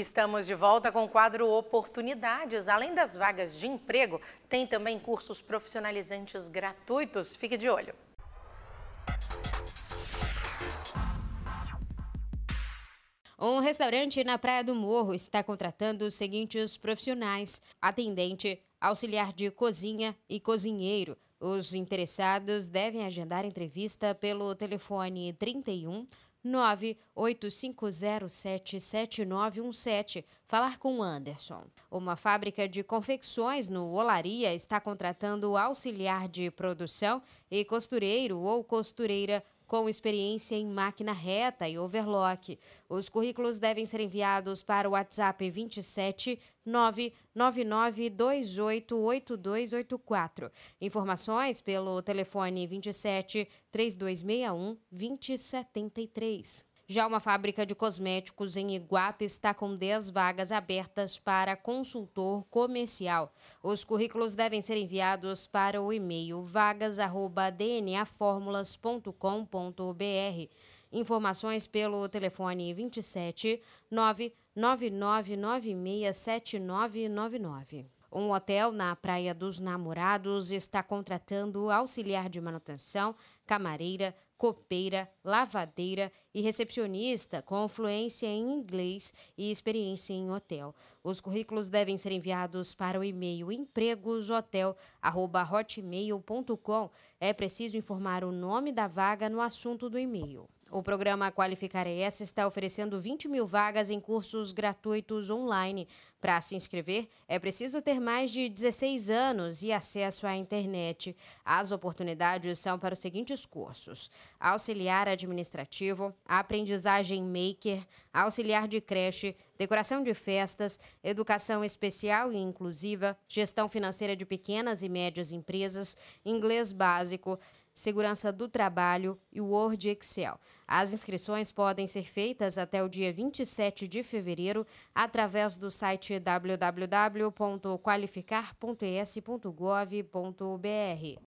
Estamos de volta com o quadro Oportunidades. Além das vagas de emprego, tem também cursos profissionalizantes gratuitos. Fique de olho. Um restaurante na Praia do Morro está contratando os seguintes profissionais: atendente, auxiliar de cozinha e cozinheiro. Os interessados devem agendar entrevista pelo telefone 31 985077917 falar com Anderson. Uma fábrica de confecções no Olaria está contratando auxiliar de produção e costureiro ou costureira com experiência em máquina reta e overlock. Os currículos devem ser enviados para o WhatsApp 27 999288284. Informações pelo telefone 27 3261 2073. Já uma fábrica de cosméticos em Iguape está com 10 vagas abertas para consultor comercial. Os currículos devem ser enviados para o e-mail vagas@dnaformulas.com.br. Informações pelo telefone 27 999967999. Um hotel na Praia dos Namorados está contratando auxiliar de manutenção, camareira, copeira, lavadeira e recepcionista com fluência em inglês e experiência em hotel. Os currículos devem ser enviados para o e-mail empregoshotel@hotmail.com. É preciso informar o nome da vaga no assunto do e-mail. O programa Qualificarei ES está oferecendo 20 mil vagas em cursos gratuitos online. Para se inscrever, é preciso ter mais de 16 anos e acesso à internet. As oportunidades são para os seguintes cursos: auxiliar administrativo, aprendizagem maker, auxiliar de creche, decoração de festas, educação especial e inclusiva, gestão financeira de pequenas e médias empresas, inglês básico, Segurança do Trabalho e o Word Excel. As inscrições podem ser feitas até o dia 27 de fevereiro através do site www.qualificar.es.gov.br.